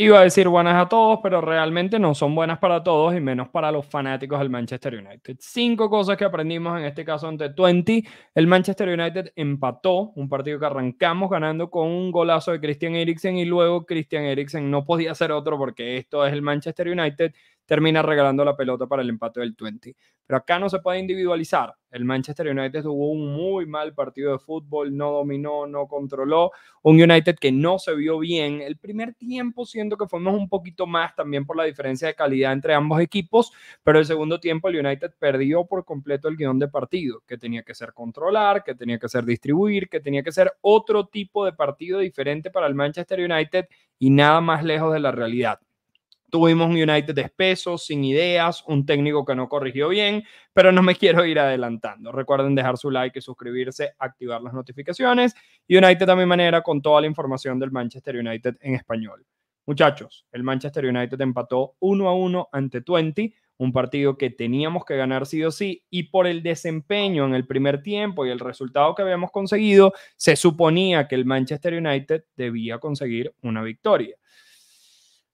Iba a decir buenas a todos, pero realmente no son buenas para todos y menos para los fanáticos del Manchester United. Cinco cosas que aprendimos en este caso ante 20. El Manchester United empató un partido que arrancamos ganando con un golazo de Christian Eriksen y luego Christian Eriksen no podía hacer otro porque esto es el Manchester United termina regalando la pelota para el empate del 20. Pero acá no se puede individualizar. El Manchester United tuvo un muy mal partido de fútbol, no dominó, no controló. Un United que no se vio bien. El primer tiempo siento que fuimos un poquito más también por la diferencia de calidad entre ambos equipos, pero el segundo tiempo el United perdió por completo el guión de partido, que tenía que ser controlar, que tenía que ser distribuir, que tenía que ser otro tipo de partido diferente para el Manchester United y nada más lejos de la realidad. Tuvimos un United espeso, sin ideas, un técnico que no corrigió bien, pero no me quiero ir adelantando. Recuerden dejar su like y suscribirse, activar las notificaciones. United a mi manera con toda la información del Manchester United en español. Muchachos, el Manchester United empató 1 a 1 ante 20, un partido que teníamos que ganar sí o sí, y por el desempeño en el primer tiempo y el resultado que habíamos conseguido, se suponía que el Manchester United debía conseguir una victoria.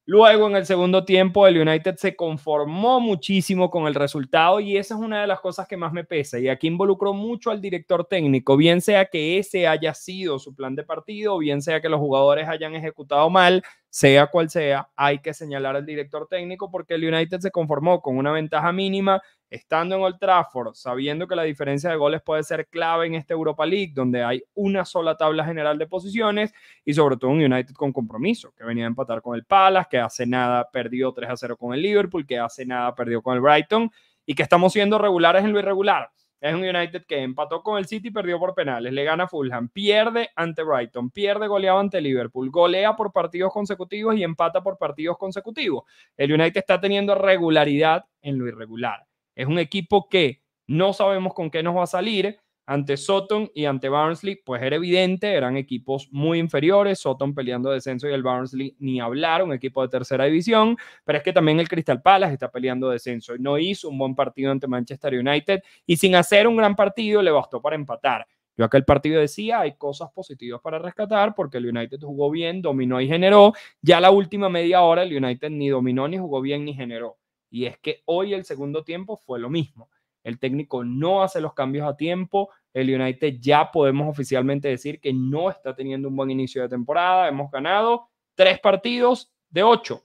Luego, en el segundo tiempo, el United se conformó muchísimo con el resultado y esa es una de las cosas que más me pesa. Y aquí involucró mucho al director técnico, bien sea que ese haya sido su plan de partido, bien sea que los jugadores hayan ejecutado mal, sea cual sea, hay que señalar al director técnico porque el United se conformó con una ventaja mínima estando en Old Trafford, sabiendo que la diferencia de goles puede ser clave en esta Europa League, donde hay una sola tabla general de posiciones y sobre todo un United con compromiso, que venía a empatar con el Palace, que hace nada perdió 3 a 0 con el Liverpool, que hace nada perdió con el Brighton y que estamos siendo regulares en lo irregular. Es un United que empató con el City, perdió por penales, le gana Fulham, pierde ante Brighton, pierde goleado ante Liverpool, golea por partidos consecutivos y empata por partidos consecutivos. El United está teniendo regularidad en lo irregular. Es un equipo que no sabemos con qué nos va a salir. Ante Sutton y ante Barnsley, pues era evidente, eran equipos muy inferiores. Sutton peleando descenso y el Barnsley ni hablar, un equipo de tercera división. Pero es que también el Crystal Palace está peleando descenso. No hizo un buen partido ante Manchester United y sin hacer un gran partido le bastó para empatar. Yo el partido decía, hay cosas positivas para rescatar porque el United jugó bien, dominó y generó. Ya la última media hora el United ni dominó, ni jugó bien, ni generó. Y es que hoy el segundo tiempo fue lo mismo. El técnico no hace los cambios a tiempo. El United ya podemos oficialmente decir que no está teniendo un buen inicio de temporada. Hemos ganado tres partidos de ocho.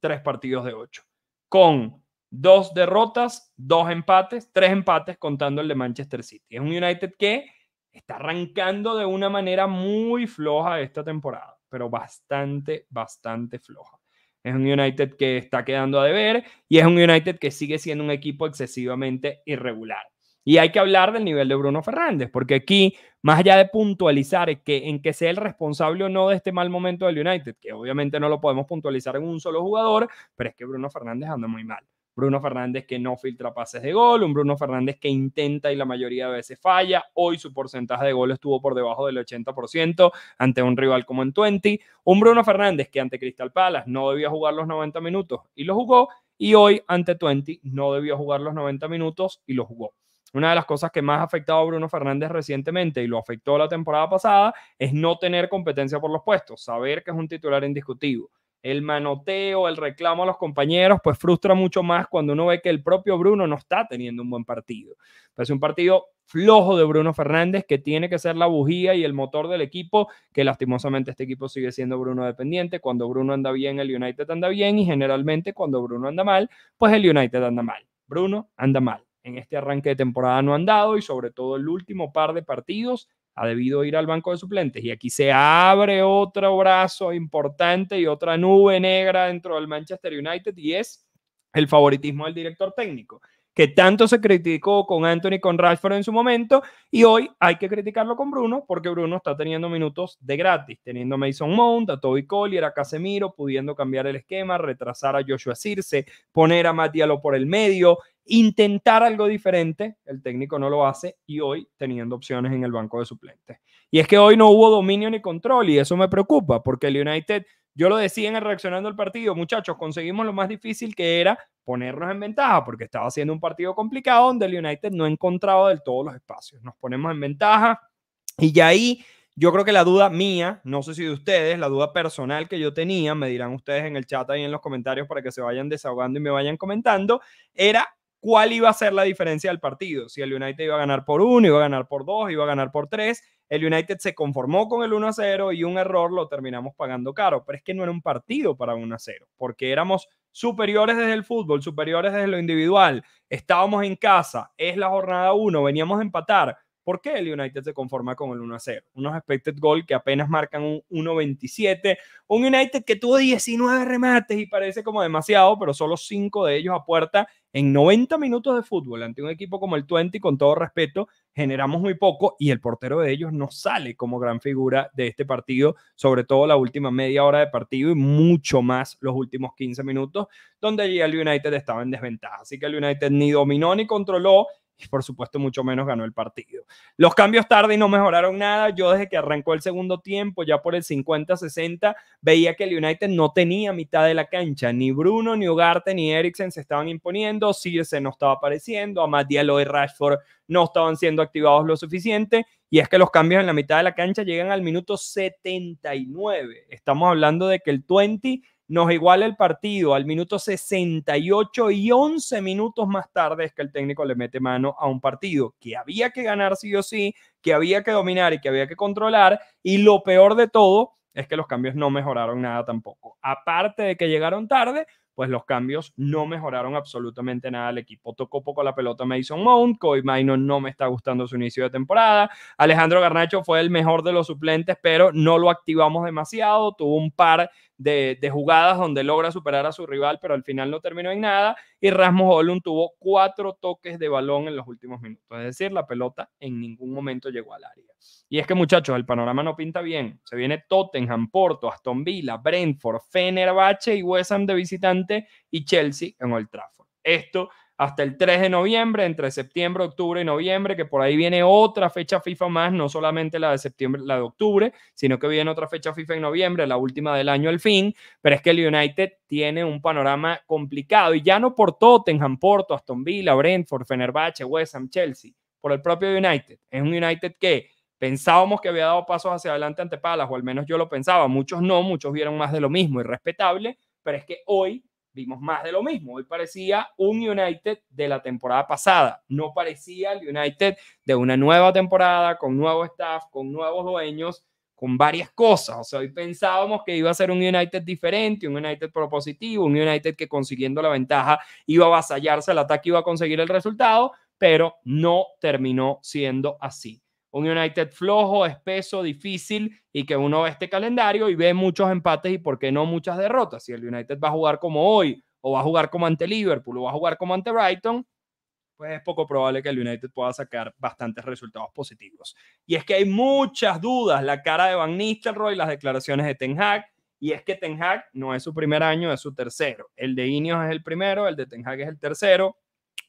Tres partidos de ocho. Con dos derrotas, dos empates, tres empates contando el de Manchester City. Es un United que está arrancando de una manera muy floja esta temporada, pero bastante, bastante floja. Es un United que está quedando a deber y es un United que sigue siendo un equipo excesivamente irregular. Y hay que hablar del nivel de Bruno Fernández, porque aquí, más allá de puntualizar que, en que sea el responsable o no de este mal momento del United, que obviamente no lo podemos puntualizar en un solo jugador, pero es que Bruno Fernández anda muy mal. Bruno Fernández que no filtra pases de gol, un Bruno Fernández que intenta y la mayoría de veces falla. Hoy su porcentaje de gol estuvo por debajo del 80% ante un rival como en 20. Un Bruno Fernández que ante Crystal Palace no debía jugar los 90 minutos y lo jugó. Y hoy ante 20 no debió jugar los 90 minutos y lo jugó. Una de las cosas que más ha afectado a Bruno Fernández recientemente y lo afectó la temporada pasada es no tener competencia por los puestos, saber que es un titular indiscutivo el manoteo, el reclamo a los compañeros, pues frustra mucho más cuando uno ve que el propio Bruno no está teniendo un buen partido. es un partido flojo de Bruno Fernández que tiene que ser la bujía y el motor del equipo, que lastimosamente este equipo sigue siendo Bruno dependiente. Cuando Bruno anda bien, el United anda bien y generalmente cuando Bruno anda mal, pues el United anda mal. Bruno anda mal. En este arranque de temporada no han dado y sobre todo el último par de partidos ha debido ir al banco de suplentes. Y aquí se abre otro brazo importante y otra nube negra dentro del Manchester United y es el favoritismo del director técnico, que tanto se criticó con Anthony, con Rashford en su momento, y hoy hay que criticarlo con Bruno, porque Bruno está teniendo minutos de gratis, teniendo a Mason Mount, a Toby Collier, a Casemiro, pudiendo cambiar el esquema, retrasar a Joshua Circe, poner a Matialo por el medio, intentar algo diferente, el técnico no lo hace y hoy teniendo opciones en el banco de suplentes. Y es que hoy no hubo dominio ni control y eso me preocupa porque el United, yo lo decía en el reaccionando al partido, muchachos, conseguimos lo más difícil que era ponernos en ventaja porque estaba haciendo un partido complicado donde el United no encontraba del todo los espacios. Nos ponemos en ventaja y ya ahí yo creo que la duda mía, no sé si de ustedes, la duda personal que yo tenía, me dirán ustedes en el chat ahí en los comentarios para que se vayan desahogando y me vayan comentando, era cuál iba a ser la diferencia del partido. Si el United iba a ganar por uno, iba a ganar por dos, iba a ganar por tres. El United se conformó con el 1 a 0 y un error lo terminamos pagando caro. Pero es que no era un partido para 1 a 0, porque éramos superiores desde el fútbol, superiores desde lo individual. Estábamos en casa, es la jornada uno, veníamos a empatar ¿Por qué el United se conforma con el 1-0? Unos expected goal que apenas marcan un 1-27. Un United que tuvo 19 remates y parece como demasiado, pero solo 5 de ellos a puerta en 90 minutos de fútbol ante un equipo como el 20, con todo respeto, generamos muy poco y el portero de ellos no sale como gran figura de este partido, sobre todo la última media hora de partido y mucho más los últimos 15 minutos, donde allí el United estaba en desventaja. Así que el United ni dominó ni controló y por supuesto mucho menos ganó el partido. Los cambios tarde y no mejoraron nada. Yo desde que arrancó el segundo tiempo, ya por el 50-60, veía que el United no tenía mitad de la cancha. Ni Bruno, ni Ugarte, ni Eriksen se estaban imponiendo. se no estaba apareciendo. a Diallo y Rashford no estaban siendo activados lo suficiente. Y es que los cambios en la mitad de la cancha llegan al minuto 79. Estamos hablando de que el 20 nos iguala el partido al minuto 68 y 11 minutos más tarde es que el técnico le mete mano a un partido que había que ganar sí o sí, que había que dominar y que había que controlar. Y lo peor de todo es que los cambios no mejoraron nada tampoco. Aparte de que llegaron tarde, pues los cambios no mejoraron absolutamente nada. al equipo tocó poco la pelota Mason Mount, Coy no me está gustando su inicio de temporada, Alejandro Garnacho fue el mejor de los suplentes, pero no lo activamos demasiado, tuvo un par de, jugadas donde logra superar a su rival, pero al final no terminó en nada. Y Rasmus Ollum tuvo cuatro toques de balón en los últimos minutos, es decir, la pelota en ningún momento llegó al área. Y es que, muchachos, el panorama no pinta bien. Se viene Tottenham, Porto, Aston Villa, Brentford, Fenerbahce y West Ham de visitante y Chelsea en Old Trafford. Esto hasta el 3 de noviembre, entre septiembre, octubre y noviembre, que por ahí viene otra fecha FIFA más, no solamente la de septiembre, la de octubre, sino que viene otra fecha FIFA en noviembre, la última del año al fin, pero es que el United tiene un panorama complicado y ya no por Tottenham, Porto, Aston Villa, Brentford, Fenerbahce, West Ham, Chelsea, por el propio United. Es un United que pensábamos que había dado pasos hacia adelante ante Palas, o al menos yo lo pensaba, muchos no, muchos vieron más de lo mismo y respetable, pero es que hoy vimos más de lo mismo. Hoy parecía un United de la temporada pasada, no parecía el United de una nueva temporada, con nuevo staff, con nuevos dueños, con varias cosas. O sea, hoy pensábamos que iba a ser un United diferente, un United propositivo, un United que consiguiendo la ventaja iba a avasallarse el ataque, iba a conseguir el resultado, pero no terminó siendo así un United flojo, espeso, difícil y que uno ve este calendario y ve muchos empates y por qué no muchas derrotas. Si el United va a jugar como hoy o va a jugar como ante Liverpool o va a jugar como ante Brighton, pues es poco probable que el United pueda sacar bastantes resultados positivos. Y es que hay muchas dudas, la cara de Van Nistelrooy, las declaraciones de Ten Hag, y es que Ten Hag no es su primer año, es su tercero. El de Ineos es el primero, el de Ten Hag es el tercero.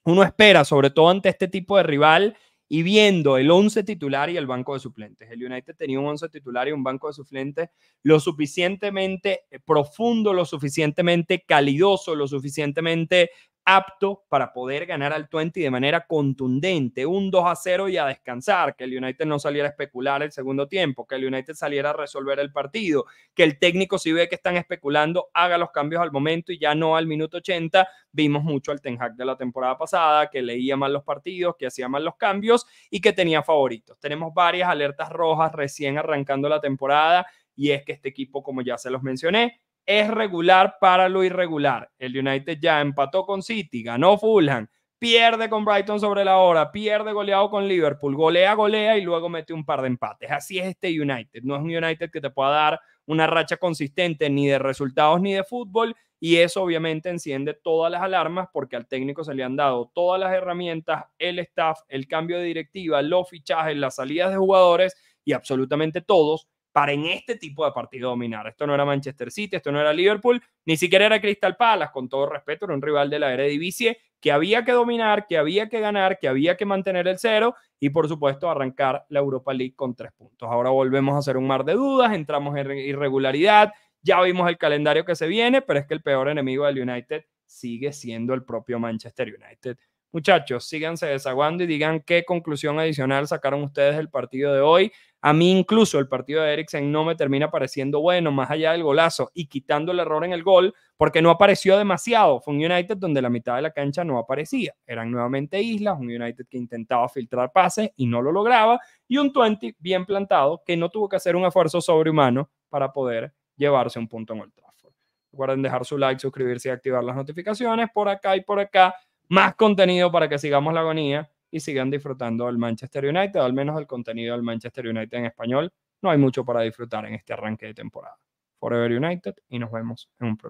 Uno espera, sobre todo ante este tipo de rival, y viendo el 11 titular y el banco de suplentes. El United tenía un 11 titular y un banco de suplentes lo suficientemente eh, profundo, lo suficientemente calidoso, lo suficientemente apto para poder ganar al 20 de manera contundente, un 2 a 0 y a descansar, que el United no saliera a especular el segundo tiempo, que el United saliera a resolver el partido, que el técnico si ve que están especulando haga los cambios al momento y ya no al minuto 80. Vimos mucho al Ten Hag de la temporada pasada, que leía mal los partidos, que hacía mal los cambios y que tenía favoritos. Tenemos varias alertas rojas recién arrancando la temporada y es que este equipo, como ya se los mencioné, es regular para lo irregular. El United ya empató con City, ganó Fulham, pierde con Brighton sobre la hora, pierde goleado con Liverpool, golea, golea y luego mete un par de empates. Así es este United. No es un United que te pueda dar una racha consistente ni de resultados ni de fútbol y eso obviamente enciende todas las alarmas porque al técnico se le han dado todas las herramientas, el staff, el cambio de directiva, los fichajes, las salidas de jugadores y absolutamente todos para en este tipo de partido dominar. Esto no era Manchester City, esto no era Liverpool, ni siquiera era Crystal Palace, con todo respeto, era un rival de la Eredivisie que había que dominar, que había que ganar, que había que mantener el cero y por supuesto arrancar la Europa League con tres puntos. Ahora volvemos a hacer un mar de dudas, entramos en irregularidad, ya vimos el calendario que se viene, pero es que el peor enemigo del United sigue siendo el propio Manchester United. Muchachos, síganse desaguando y digan qué conclusión adicional sacaron ustedes del partido de hoy. A mí incluso el partido de Eriksen no me termina pareciendo bueno, más allá del golazo y quitando el error en el gol, porque no apareció demasiado. Fue un United donde la mitad de la cancha no aparecía. Eran nuevamente islas, un United que intentaba filtrar pases y no lo lograba, y un 20 bien plantado que no tuvo que hacer un esfuerzo sobrehumano para poder llevarse un punto en el Tráfico. Recuerden dejar su like, suscribirse y activar las notificaciones por acá y por acá más contenido para que sigamos la agonía y sigan disfrutando del Manchester United, al menos del contenido del Manchester United en español. No hay mucho para disfrutar en este arranque de temporada. Forever United y nos vemos en un próximo.